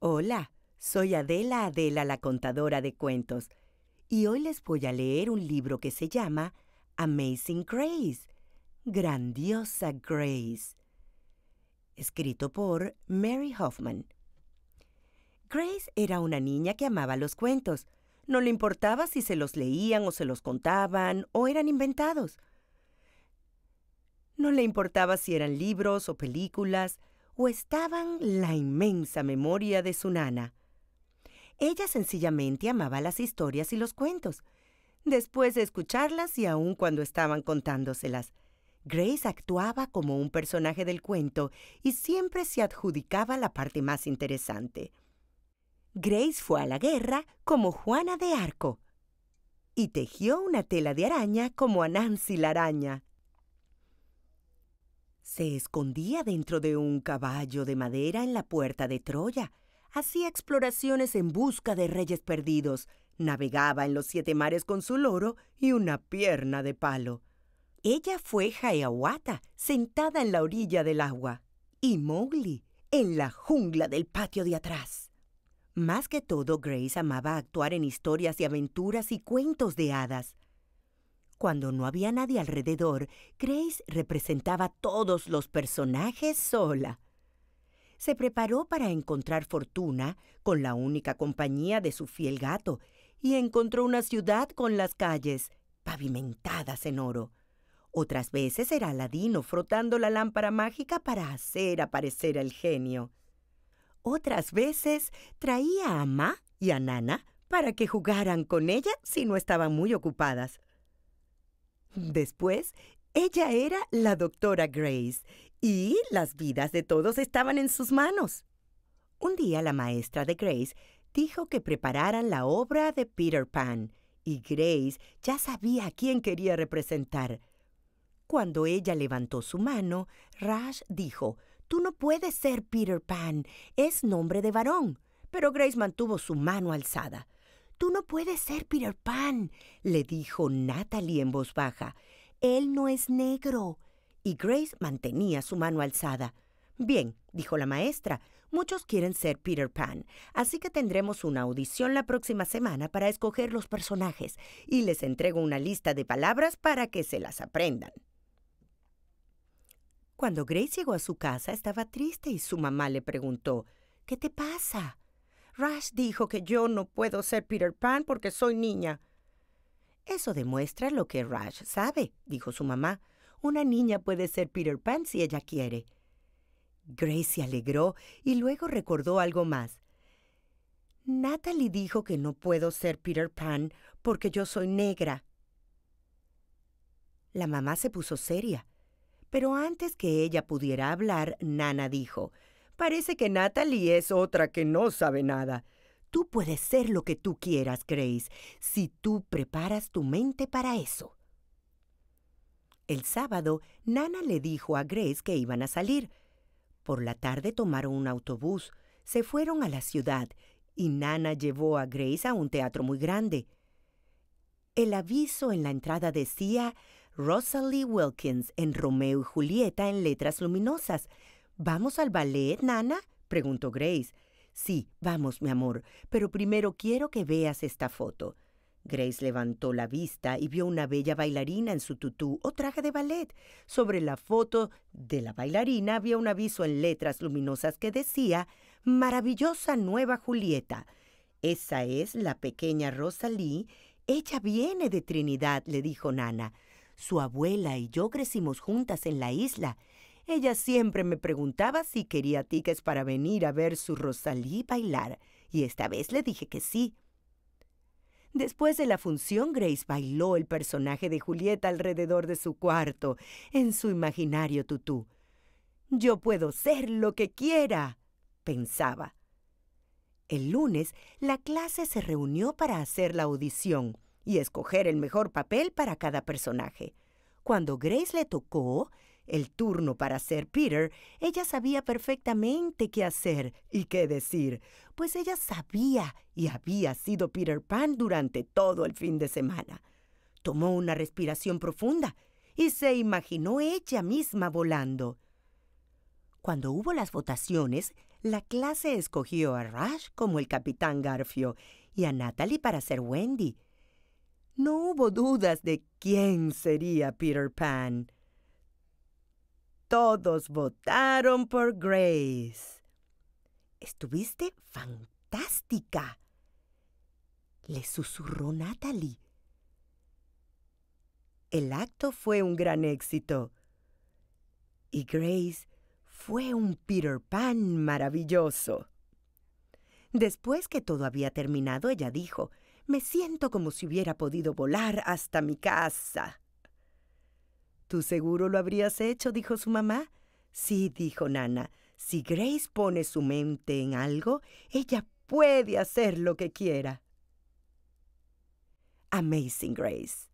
Hola, soy Adela Adela, la contadora de cuentos, y hoy les voy a leer un libro que se llama Amazing Grace, Grandiosa Grace, escrito por Mary Hoffman. Grace era una niña que amaba los cuentos. No le importaba si se los leían o se los contaban o eran inventados. No le importaba si eran libros o películas, estaban la inmensa memoria de su nana. Ella sencillamente amaba las historias y los cuentos, después de escucharlas y aun cuando estaban contándoselas. Grace actuaba como un personaje del cuento y siempre se adjudicaba la parte más interesante. Grace fue a la guerra como Juana de Arco y tejió una tela de araña como a Nancy la araña se escondía dentro de un caballo de madera en la puerta de Troya, hacía exploraciones en busca de reyes perdidos, navegaba en los siete mares con su loro y una pierna de palo. Ella fue Jaeawata, sentada en la orilla del agua, y Mowgli, en la jungla del patio de atrás. Más que todo, Grace amaba actuar en historias y aventuras y cuentos de hadas cuando no había nadie alrededor, Grace representaba todos los personajes sola. Se preparó para encontrar fortuna con la única compañía de su fiel gato y encontró una ciudad con las calles pavimentadas en oro. Otras veces era Aladino frotando la lámpara mágica para hacer aparecer al genio. Otras veces traía a Ma y a Nana para que jugaran con ella si no estaban muy ocupadas. Después, ella era la doctora Grace y las vidas de todos estaban en sus manos. Un día la maestra de Grace dijo que prepararan la obra de Peter Pan y Grace ya sabía a quién quería representar. Cuando ella levantó su mano, Rash dijo, Tú no puedes ser Peter Pan, es nombre de varón. Pero Grace mantuvo su mano alzada. Tú no puedes ser Peter Pan, le dijo Natalie en voz baja. Él no es negro. Y Grace mantenía su mano alzada. Bien, dijo la maestra, muchos quieren ser Peter Pan, así que tendremos una audición la próxima semana para escoger los personajes y les entrego una lista de palabras para que se las aprendan. Cuando Grace llegó a su casa estaba triste y su mamá le preguntó, ¿Qué te pasa? Rush dijo que yo no puedo ser Peter Pan porque soy niña. Eso demuestra lo que Rush sabe, dijo su mamá. Una niña puede ser Peter Pan si ella quiere. Grace se alegró y luego recordó algo más. Natalie dijo que no puedo ser Peter Pan porque yo soy negra. La mamá se puso seria, pero antes que ella pudiera hablar, Nana dijo, Parece que Natalie es otra que no sabe nada. Tú puedes ser lo que tú quieras, Grace, si tú preparas tu mente para eso. El sábado, Nana le dijo a Grace que iban a salir. Por la tarde tomaron un autobús, se fueron a la ciudad y Nana llevó a Grace a un teatro muy grande. El aviso en la entrada decía Rosalie Wilkins en Romeo y Julieta en letras luminosas, ¿Vamos al ballet, Nana? preguntó Grace. Sí, vamos, mi amor, pero primero quiero que veas esta foto. Grace levantó la vista y vio una bella bailarina en su tutú o traje de ballet. Sobre la foto de la bailarina había un aviso en letras luminosas que decía Maravillosa nueva Julieta. Esa es la pequeña Rosalie. Ella viene de Trinidad, le dijo Nana. Su abuela y yo crecimos juntas en la isla. Ella siempre me preguntaba si quería tickets para venir a ver su Rosalí bailar, y esta vez le dije que sí. Después de la función, Grace bailó el personaje de Julieta alrededor de su cuarto, en su imaginario tutú. Yo puedo ser lo que quiera, pensaba. El lunes, la clase se reunió para hacer la audición y escoger el mejor papel para cada personaje. Cuando Grace le tocó, el turno para ser Peter, ella sabía perfectamente qué hacer y qué decir, pues ella sabía y había sido Peter Pan durante todo el fin de semana. Tomó una respiración profunda y se imaginó ella misma volando. Cuando hubo las votaciones, la clase escogió a Rush como el capitán Garfio y a Natalie para ser Wendy. No hubo dudas de quién sería Peter Pan. Todos votaron por Grace. Estuviste fantástica, le susurró Natalie. El acto fue un gran éxito y Grace fue un Peter Pan maravilloso. Después que todo había terminado, ella dijo, me siento como si hubiera podido volar hasta mi casa. Tú seguro lo habrías hecho, dijo su mamá. Sí, dijo Nana, si Grace pone su mente en algo, ella puede hacer lo que quiera. Amazing Grace.